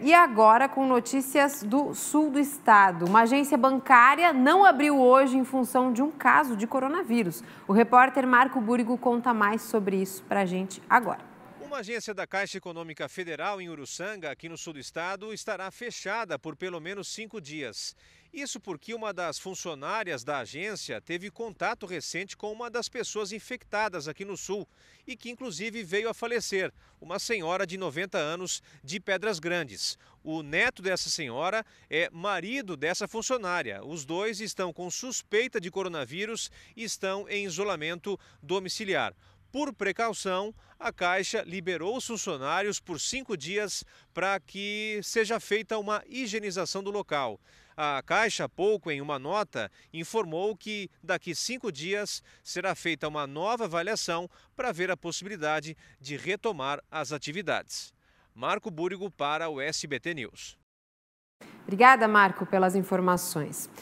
E agora com notícias do sul do estado. Uma agência bancária não abriu hoje em função de um caso de coronavírus. O repórter Marco Burigo conta mais sobre isso para a gente agora. Uma agência da Caixa Econômica Federal em Uruçanga, aqui no sul do estado, estará fechada por pelo menos cinco dias. Isso porque uma das funcionárias da agência teve contato recente com uma das pessoas infectadas aqui no sul e que, inclusive, veio a falecer, uma senhora de 90 anos de Pedras Grandes. O neto dessa senhora é marido dessa funcionária. Os dois estão com suspeita de coronavírus e estão em isolamento domiciliar. Por precaução, a Caixa liberou os funcionários por cinco dias para que seja feita uma higienização do local. A Caixa, há pouco, em uma nota, informou que daqui cinco dias será feita uma nova avaliação para ver a possibilidade de retomar as atividades. Marco Búrigo para o SBT News. Obrigada, Marco, pelas informações.